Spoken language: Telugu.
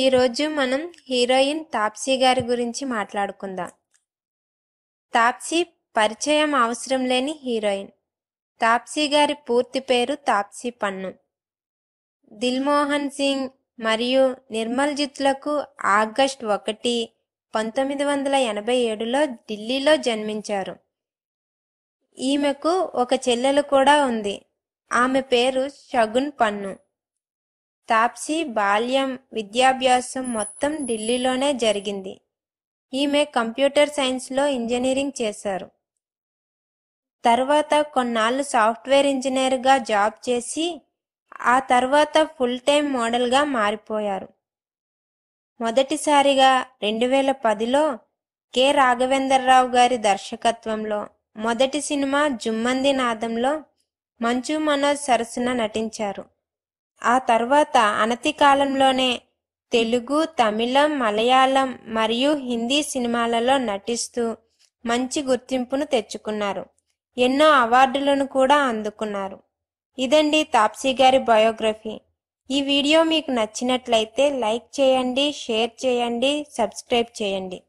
ఈరోజు మనం హీరోయిన్ తాప్సీ గారి గురించి మాట్లాడుకుందాం తాప్సీ పరిచయం అవసరం లేని హీరోయిన్ తాప్సీ గారి పూర్తి పేరు తాప్సీ పన్ను దిల్మోహన్ సింగ్ మరియు నిర్మల్ జిత్లకు ఆగస్ట్ ఒకటి పంతొమ్మిది వందల ఎనభై ఏడులో ఢిల్లీలో జన్మించారు ఈమెకు ఒక చెల్లెలు కూడా ఉంది ఆమె పేరు షగున్ పన్ను తాప్సీ బాల్యం విద్యాభ్యాసం మొత్తం ఢిల్లీలోనే జరిగింది ఈమె కంప్యూటర్ సైన్స్లో ఇంజనీరింగ్ చేశారు తర్వాత కొన్నాళ్ళు సాఫ్ట్వేర్ ఇంజనీర్గా జాబ్ చేసి ఆ తర్వాత ఫుల్ టైం మోడల్గా మారిపోయారు మొదటిసారిగా రెండు వేల పదిలో కె రాఘవేంద్రరావు గారి దర్శకత్వంలో మొదటి సినిమా జుమ్మంది నాదంలో మంచు మనోజ్ సరసన నటించారు ఆ తర్వాత అనతి కాలంలోనే తెలుగు తమిళం మలయాళం మరియు హిందీ సినిమాలలో నటిస్తూ మంచి గుర్తింపును తెచ్చుకున్నారు ఎన్నో అవార్డులను కూడా అందుకున్నారు ఇదండి తాప్సీ గారి బయోగ్రఫీ ఈ వీడియో మీకు నచ్చినట్లయితే లైక్ చేయండి షేర్ చేయండి సబ్స్క్రైబ్ చేయండి